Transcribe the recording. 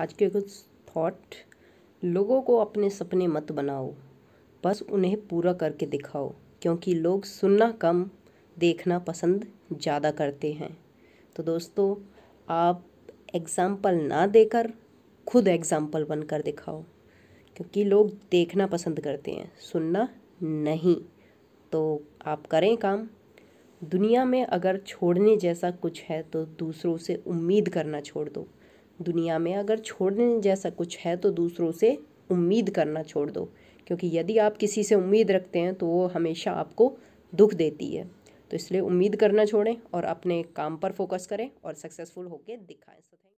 आज के कुछ थॉट लोगों को अपने सपने मत बनाओ बस उन्हें पूरा करके दिखाओ क्योंकि लोग सुनना कम देखना पसंद ज़्यादा करते हैं तो दोस्तों आप एग्ज़ाम्पल ना देकर खुद एग्ज़ाम्पल बनकर दिखाओ क्योंकि लोग देखना पसंद करते हैं सुनना नहीं तो आप करें काम दुनिया में अगर छोड़ने जैसा कुछ है तो दूसरों से उम्मीद करना छोड़ दो दुनिया में अगर छोड़ने जैसा कुछ है तो दूसरों से उम्मीद करना छोड़ दो क्योंकि यदि आप किसी से उम्मीद रखते हैं तो वो हमेशा आपको दुख देती है तो इसलिए उम्मीद करना छोड़ें और अपने काम पर फोकस करें और सक्सेसफुल होकर दिखाएं